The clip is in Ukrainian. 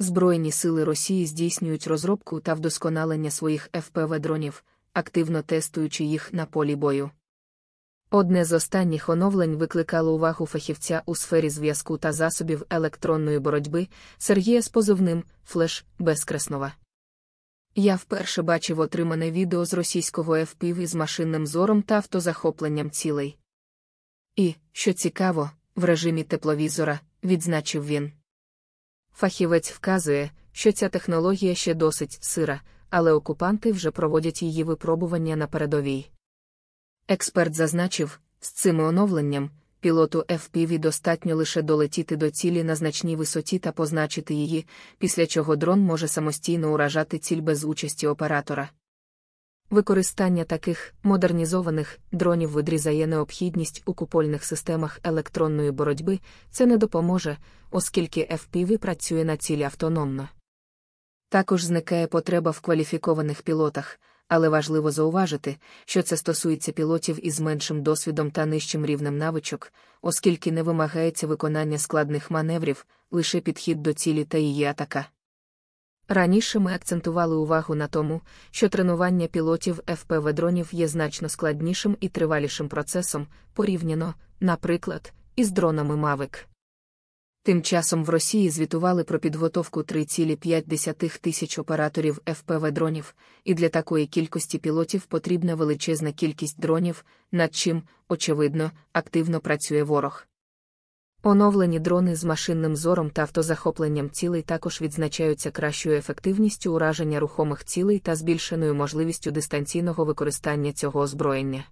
Збройні сили Росії здійснюють розробку та вдосконалення своїх ФПВ-дронів, активно тестуючи їх на полі бою. Одне з останніх оновлень викликало увагу фахівця у сфері зв'язку та засобів електронної боротьби Сергія з позивним Флеш Безкреснова. Я вперше бачив отримане відео з російського FPV із машинним зором та автозахопленням цілей. І, що цікаво, в режимі тепловізора, відзначив він. Фахівець вказує, що ця технологія ще досить сира, але окупанти вже проводять її випробування на передовій. Експерт зазначив, з цим оновленням пілоту FPV достатньо лише долетіти до цілі на значній висоті та позначити її, після чого дрон може самостійно уражати ціль без участі оператора. Використання таких модернізованих дронів видрізає необхідність у купольних системах електронної боротьби, це не допоможе, оскільки FPV працює на цілі автономно. Також зникає потреба в кваліфікованих пілотах, але важливо зауважити, що це стосується пілотів із меншим досвідом та нижчим рівнем навичок, оскільки не вимагається виконання складних маневрів, лише підхід до цілі та її атака. Раніше ми акцентували увагу на тому, що тренування пілотів ФПВ дронів є значно складнішим і тривалішим процесом, порівняно, наприклад, із дронами Мавик. Тим часом в Росії звітували про підготовку 3,5 тисяч операторів ФПВ дронів, і для такої кількості пілотів потрібна величезна кількість дронів, над чим, очевидно, активно працює ворог. Оновлені дрони з машинним зором та автозахопленням цілей також відзначаються кращою ефективністю ураження рухомих цілей та збільшеною можливістю дистанційного використання цього озброєння.